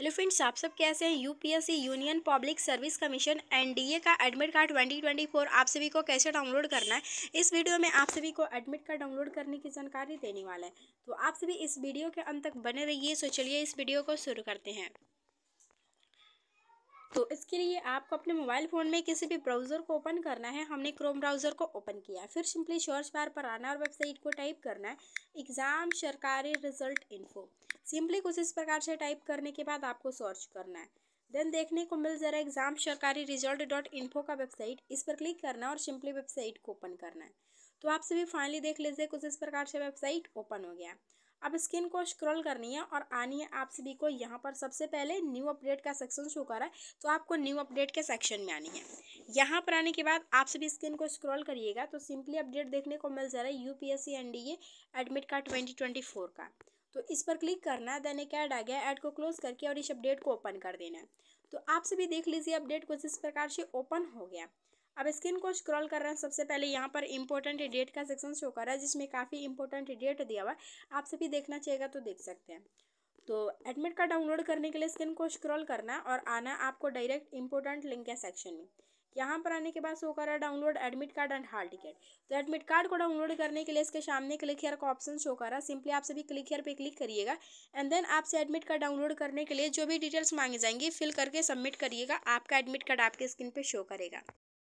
hello friends आप सब कैसे हैं UPSC Union Public Service Commission NDA का एडमिट कार्ड 2024 आप सभी को कैसे डाउनलोड करना है इस वीडियो में आप सभी को एडमिट कार्ड डाउनलोड करने की जानकारी देने वाला है तो आप सभी इस वीडियो के अंत तक बने रहिए सो चलिए इस वीडियो को शुरू करते हैं तो इसके लिए आपको अपने मोबाइल फ़ोन में किसी भी ब्राउज़र को ओपन करना है हमने क्रोम ब्राउज़र को ओपन किया फिर सिंपली सर्च बार पर आना और वेबसाइट को टाइप करना है एग्ज़ाम सरकारी रिजल्ट इन्फो सिंपली कुछ इस प्रकार से टाइप करने के बाद आपको सर्च करना है देन देखने को मिल जा रहा है एग्जाम सरकारी रिजल्ट डॉट इन्फो का वेबसाइट इस पर क्लिक करना है और सिंपली वेबसाइट को ओपन करना है तो आप सभी फाइनली देख लीजिए कुछ इस प्रकार से वेबसाइट ओपन हो गया अब स्क्रीन को स्क्रॉल करनी है और आनी है आप सभी को यहाँ पर सबसे पहले न्यू अपडेट का सेक्शन शो करा है तो आपको न्यू अपडेट के सेक्शन में आनी है यहाँ पर आने के बाद आप सभी स्क्रीन को स्क्रॉल करिएगा तो सिंपली अपडेट देखने को मिल जा रहा है UPSC NDA admit card twenty twenty four का तो इस पर क्लिक करना है देन एक ऐड आ गया ऐड को क्लोज करके और इस अपडेट को ओपन कर देना है तो आप सभी देख लीजिए अपडेट कुछ इस प्रकार से ओपन हो गया अब स्क्रीन को स्क्रॉल कर रहे हैं सबसे पहले यहाँ पर इम्पोर्टेंट डेट का सेक्शन शो कर रहा है जिसमें काफ़ी इंपॉर्टेंट डेट दिया हुआ है आप सभी देखना चाहिएगा तो देख सकते हैं तो एडमिट कार्ड डाउनलोड करने के लिए स्क्रीन को स्क्रॉल करना और आना आपको डायरेक्ट इंपॉर्टेंट लिंक है सेक्शन में यहाँ पर आने के बाद शो कर रहा है download admit card and hall ticket तो एडमिट कार्ड को डाउनलोड करने के लिए इसके सामने क्लिक हेयर का ऑप्शन शो कर रहा है सिंपली आप सभी क्लिक हेयर पे क्लिक करिएगा एंड देन आपसे एडमिट कार्ड डाउनलोड करने के लिए जो भी डिटेल्स मांगे जाएंगे फिल करके सबमिट करिएगा आपका एडमिट कार्ड आपके स्क्रीन पर शो करेगा